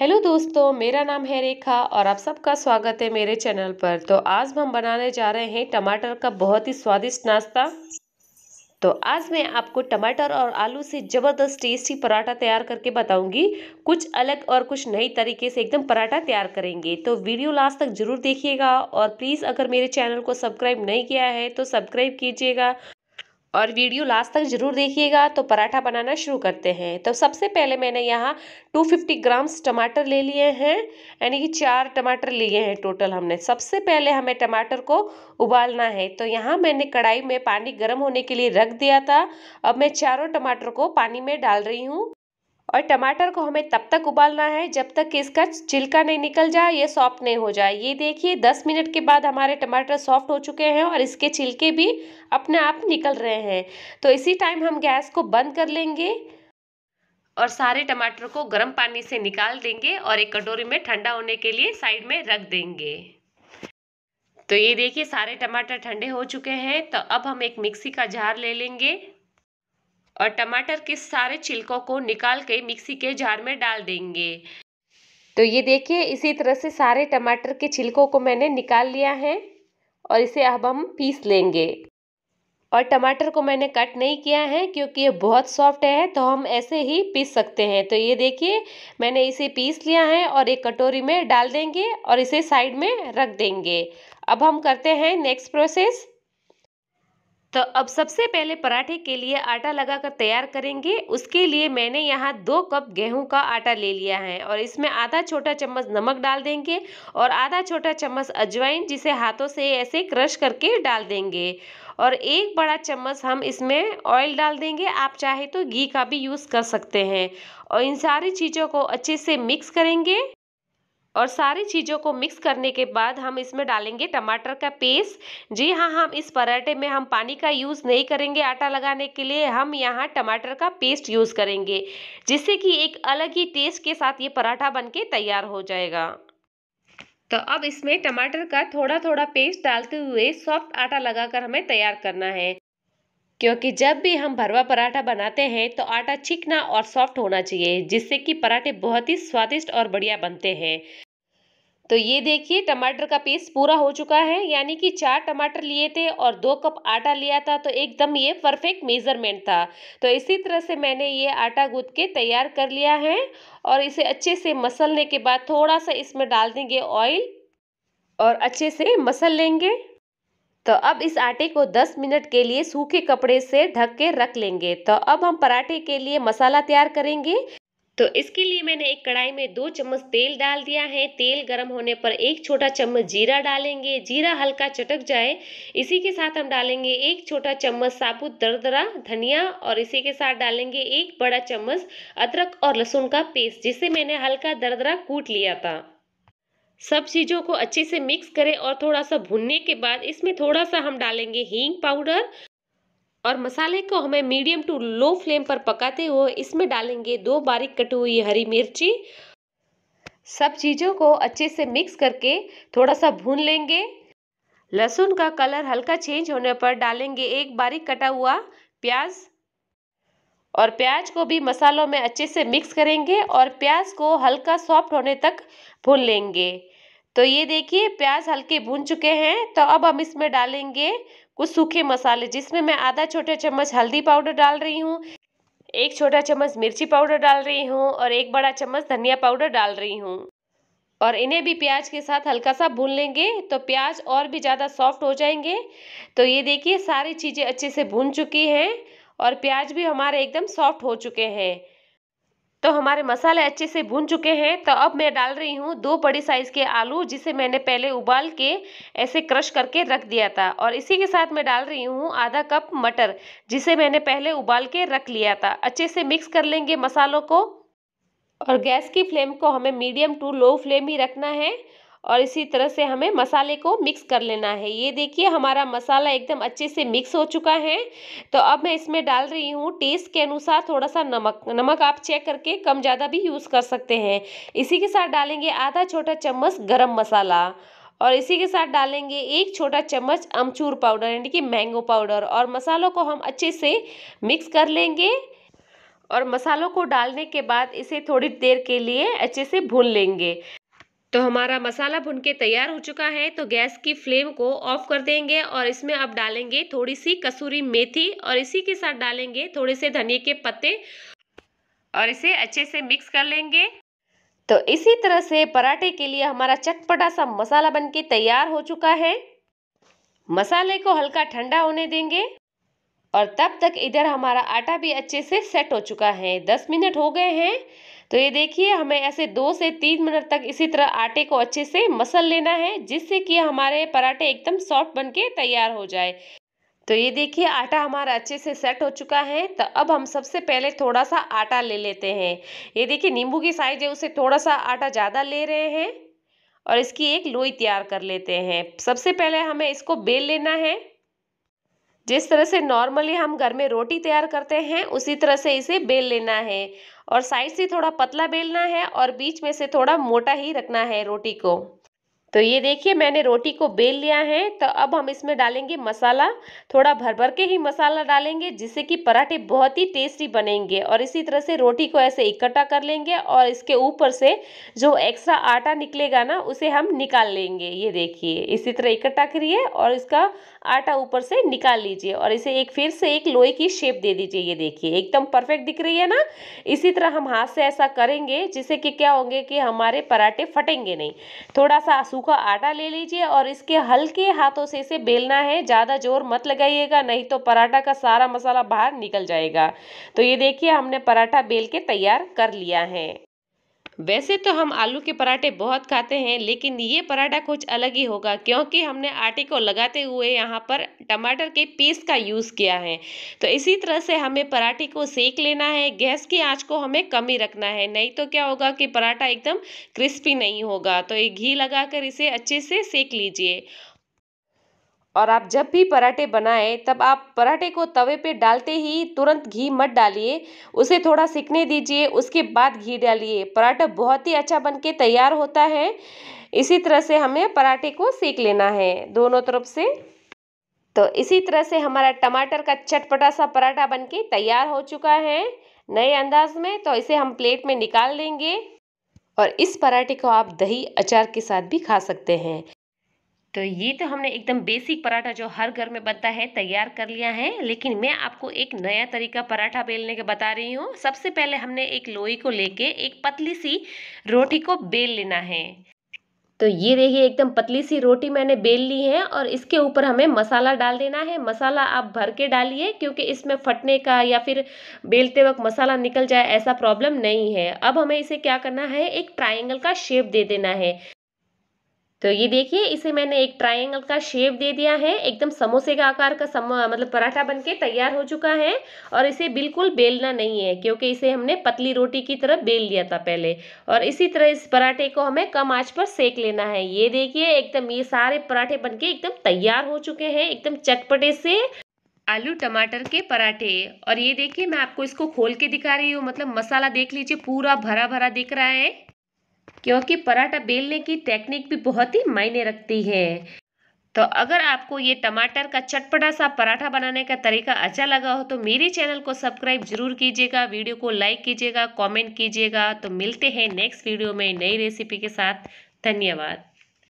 hello दोस्तों मेरा नाम है रेखा और आप सबका स्वागत है मेरे चैनल पर तो आज हम बनाने जा रहे हैं टमाटर का बहुत ही स्वादिष्ट नाश्ता तो आज मैं आपको टमाटर और आलू से ज़बरदस्त टेस्टी पराठा तैयार करके बताऊंगी कुछ अलग और कुछ नई तरीके से एकदम पराठा तैयार करेंगे तो वीडियो लास्ट तक ज़रूर देखिएगा और प्लीज़ अगर मेरे चैनल को सब्सक्राइब नहीं किया है तो सब्सक्राइब कीजिएगा और वीडियो लास्ट तक ज़रूर देखिएगा तो पराठा बनाना शुरू करते हैं तो सबसे पहले मैंने यहाँ 250 ग्राम्स टमाटर ले लिए हैं यानी कि चार टमाटर लिए हैं टोटल हमने सबसे पहले हमें टमाटर को उबालना है तो यहाँ मैंने कढ़ाई में पानी गर्म होने के लिए रख दिया था अब मैं चारों टमाटर को पानी में डाल रही हूँ और टमाटर को हमें तब तक उबालना है जब तक कि इसका छिलका नहीं निकल जाए ये सॉफ्ट नहीं हो जाए ये देखिए दस मिनट के बाद हमारे टमाटर सॉफ्ट हो चुके हैं और इसके छिलके भी अपने आप निकल रहे हैं तो इसी टाइम हम गैस को बंद कर लेंगे और सारे टमाटर को गर्म पानी से निकाल देंगे और एक कटोरी में ठंडा होने के लिए साइड में रख देंगे तो ये देखिए सारे टमाटर ठंडे हो चुके हैं तो अब हम एक मिक्सी का जार ले लेंगे और टमाटर के सारे छिलकों को निकाल के मिक्सी के जार में डाल देंगे तो ये देखिए इसी तरह से सारे टमाटर के छिलकों को मैंने निकाल लिया है और इसे अब हम पीस लेंगे और टमाटर को मैंने कट नहीं किया है क्योंकि ये बहुत सॉफ्ट है तो हम ऐसे ही पीस सकते हैं तो ये देखिए मैंने इसे पीस लिया है और एक कटोरी में डाल देंगे और इसे साइड में रख देंगे अब हम करते हैं नेक्स्ट प्रोसेस तो अब सबसे पहले पराठे के लिए आटा लगाकर तैयार करेंगे उसके लिए मैंने यहाँ दो कप गेहूं का आटा ले लिया है और इसमें आधा छोटा चम्मच नमक डाल देंगे और आधा छोटा चम्मच अजवाइन जिसे हाथों से ऐसे क्रश करके डाल देंगे और एक बड़ा चम्मच हम इसमें ऑयल डाल देंगे आप चाहे तो घी का भी यूज़ कर सकते हैं और इन सारी चीज़ों को अच्छे से मिक्स करेंगे और सारी चीज़ों को मिक्स करने के बाद हम इसमें डालेंगे टमाटर का पेस्ट जी हाँ हम इस पराठे में हम पानी का यूज़ नहीं करेंगे आटा लगाने के लिए हम यहाँ टमाटर का पेस्ट यूज़ करेंगे जिससे कि एक अलग ही टेस्ट के साथ ये पराठा बनके तैयार हो जाएगा तो अब इसमें टमाटर का थोड़ा थोड़ा पेस्ट डालते हुए सॉफ्ट आटा लगाकर हमें तैयार करना है क्योंकि जब भी हम भरवा पराठा बनाते हैं तो आटा चिकना और सॉफ्ट होना चाहिए जिससे कि पराठे बहुत ही स्वादिष्ट और बढ़िया बनते हैं तो ये देखिए टमाटर का पेस्ट पूरा हो चुका है यानी कि चार टमाटर लिए थे और दो कप आटा लिया था तो एकदम ये परफेक्ट मेज़रमेंट था तो इसी तरह से मैंने ये आटा गूँथ के तैयार कर लिया है और इसे अच्छे से मसलने के बाद थोड़ा सा इसमें डाल देंगे ऑयल और अच्छे से मसल लेंगे तो अब इस आटे को 10 मिनट के लिए सूखे कपड़े से ढक के रख लेंगे तो अब हम पराठे के लिए मसाला तैयार करेंगे तो इसके लिए मैंने एक कढ़ाई में दो चम्मच तेल डाल दिया है तेल गर्म होने पर एक छोटा चम्मच जीरा डालेंगे जीरा हल्का चटक जाए इसी के साथ हम डालेंगे एक छोटा चम्मच साबुत दरदरा धनिया और इसी के साथ डालेंगे एक बड़ा चम्मच अदरक और लहसुन का पेस्ट जिसे मैंने हल्का दरदरा कूट लिया था सब चीज़ों को अच्छे से मिक्स करें और थोड़ा सा भुनने के बाद इसमें थोड़ा सा हम डालेंगे हींग पाउडर और मसाले को हमें मीडियम टू लो फ्लेम पर पकाते हुए इसमें डालेंगे दो बारीक कटी हुई हरी मिर्ची सब चीज़ों को अच्छे से मिक्स करके थोड़ा सा भून लेंगे लहसुन का कलर हल्का चेंज होने पर डालेंगे एक बारीक कटा हुआ प्याज और प्याज को भी मसालों में अच्छे से मिक्स करेंगे और प्याज को हल्का सॉफ्ट होने तक भून लेंगे तो ये देखिए प्याज हल्के भून चुके हैं तो अब हम इसमें डालेंगे कुछ सूखे मसाले जिसमें मैं आधा छोटा चम्मच हल्दी पाउडर डाल रही हूँ एक छोटा चम्मच मिर्ची पाउडर डाल रही हूँ और एक बड़ा चम्मच धनिया पाउडर डाल रही हूँ और इन्हें भी प्याज के साथ हल्का सा भून लेंगे तो प्याज और भी ज़्यादा सॉफ्ट हो जाएंगे तो ये देखिए सारी चीज़ें अच्छे से भून चुकी हैं और प्याज भी हमारे एकदम सॉफ्ट हो चुके हैं तो हमारे मसाले अच्छे से भून चुके हैं तो अब मैं डाल रही हूँ दो बड़ी साइज़ के आलू जिसे मैंने पहले उबाल के ऐसे क्रश करके रख दिया था और इसी के साथ मैं डाल रही हूँ आधा कप मटर जिसे मैंने पहले उबाल के रख लिया था अच्छे से मिक्स कर लेंगे मसालों को और गैस की फ्लेम को हमें मीडियम टू लो फ्लेम ही रखना है और इसी तरह से हमें मसाले को मिक्स कर लेना है ये देखिए हमारा मसाला एकदम अच्छे से मिक्स हो चुका है तो अब मैं इसमें डाल रही हूँ टेस्ट के अनुसार थोड़ा सा नमक नमक आप चेक करके कम ज़्यादा भी यूज़ कर सकते हैं इसी के साथ डालेंगे आधा छोटा चम्मच गरम मसाला और इसी के साथ डालेंगे एक छोटा चम्मच अमचूर पाउडर यानी कि मैंगो पाउडर और मसालों को हम अच्छे से मिक्स कर लेंगे और मसालों को डालने के बाद इसे थोड़ी देर के लिए अच्छे से भून लेंगे तो हमारा मसाला भुन के तैयार हो चुका है तो गैस की फ्लेम को ऑफ कर देंगे और इसमें अब डालेंगे थोड़ी सी कसूरी मेथी और इसी के साथ डालेंगे थोड़े से धनिए के पत्ते और इसे अच्छे से मिक्स कर लेंगे तो इसी तरह से पराठे के लिए हमारा चटपटा सा मसाला बनके तैयार हो चुका है मसाले को हल्का ठंडा होने देंगे और तब तक इधर हमारा आटा भी अच्छे से सेट हो चुका है दस मिनट हो गए हैं तो ये देखिए हमें ऐसे दो से तीन मिनट तक इसी तरह आटे को अच्छे से मसल लेना है जिससे कि हमारे पराठे एकदम सॉफ्ट के तैयार हो जाए तो ये देखिए आटा हमारा अच्छे से सेट हो चुका है तो अब हम सबसे पहले थोड़ा सा आटा ले लेते हैं ये देखिए नींबू की साइज है उसे थोड़ा सा आटा ज़्यादा ले रहे हैं और इसकी एक लोई तैयार कर लेते हैं सबसे पहले हमें इसको बेल लेना है जिस तरह से नॉर्मली हम घर में रोटी तैयार करते हैं उसी तरह से इसे बेल लेना है और साइड से थोड़ा पतला बेलना है और बीच में से थोड़ा मोटा ही रखना है रोटी को तो ये देखिए मैंने रोटी को बेल लिया है तो अब हम इसमें डालेंगे मसाला थोड़ा भर भर के ही मसाला डालेंगे जिससे कि पराठे बहुत ही टेस्टी बनेंगे और इसी तरह से रोटी को ऐसे इकट्ठा कर लेंगे और इसके ऊपर से जो एक्स्ट्रा आटा निकलेगा ना उसे हम निकाल लेंगे ये देखिए इसी तरह इकट्ठा करिए और इसका आटा ऊपर से निकाल लीजिए और इसे एक फिर से एक लोहे की शेप दे दीजिए ये देखिए एकदम परफेक्ट दिख रही है ना इसी तरह हम हाथ से ऐसा करेंगे जिससे कि क्या होंगे कि हमारे पराठे फटेंगे नहीं थोड़ा सा सूखा आटा ले लीजिए और इसके हल्के हाथों से इसे बेलना है ज़्यादा जोर मत लगाइएगा नहीं तो पराठा का सारा मसाला बाहर निकल जाएगा तो ये देखिए हमने पराठा बेल के तैयार कर लिया है वैसे तो हम आलू के पराठे बहुत खाते हैं लेकिन ये पराठा कुछ अलग ही होगा क्योंकि हमने आटे को लगाते हुए यहाँ पर टमाटर के पीस का यूज़ किया है तो इसी तरह से हमें पराठे को सेक लेना है गैस की आंच को हमें कम ही रखना है नहीं तो क्या होगा कि पराठा एकदम क्रिस्पी नहीं होगा तो ये घी लगाकर इसे अच्छे से सेक लीजिए और आप जब भी पराठे बनाएं तब आप पराठे को तवे पे डालते ही तुरंत घी मत डालिए उसे थोड़ा सिकने दीजिए उसके बाद घी डालिए पराठा बहुत ही अच्छा बनके तैयार होता है इसी तरह से हमें पराठे को सेक लेना है दोनों तरफ से तो इसी तरह से हमारा टमाटर का चटपटा सा पराठा बनके तैयार हो चुका है नए अंदाज में तो इसे हम प्लेट में निकाल लेंगे और इस पराठे को आप दही अचार के साथ भी खा सकते हैं तो ये तो हमने एकदम बेसिक पराठा जो हर घर में बनता है तैयार कर लिया है लेकिन मैं आपको एक नया तरीका पराठा बेलने का बता रही हूँ सबसे पहले हमने एक लोई को लेके एक पतली सी रोटी को बेल लेना है तो ये देखिए एकदम पतली सी रोटी मैंने बेल ली है और इसके ऊपर हमें मसाला डाल देना है मसाला आप भर के डालिए क्योंकि इसमें फटने का या फिर बेलते वक्त मसाला निकल जाए ऐसा प्रॉब्लम नहीं है अब हमें इसे क्या करना है एक ट्राइंगल का शेप दे देना है तो ये देखिए इसे मैंने एक ट्रायंगल का शेप दे दिया है एकदम समोसे का आकार का सम मतलब पराठा बनके तैयार हो चुका है और इसे बिल्कुल बेलना नहीं है क्योंकि इसे हमने पतली रोटी की तरह बेल लिया था पहले और इसी तरह इस पराठे को हमें कम आंच पर सेक लेना है ये देखिए एकदम ये सारे पराठे बन एकदम तैयार हो चुके हैं एकदम चटपटे से आलू टमाटर के पराठे और ये देखिए मैं आपको इसको खोल के दिखा रही हूँ मतलब मसाला देख लीजिए पूरा भरा भरा दिख रहा है क्योंकि पराठा बेलने की टेक्निक भी बहुत ही मायने रखती है तो अगर आपको ये टमाटर का चटपटा सा पराठा बनाने का तरीका अच्छा लगा हो तो मेरे चैनल को सब्सक्राइब जरूर कीजिएगा वीडियो को लाइक कीजिएगा कमेंट कीजिएगा तो मिलते हैं नेक्स्ट वीडियो में नई रेसिपी के साथ धन्यवाद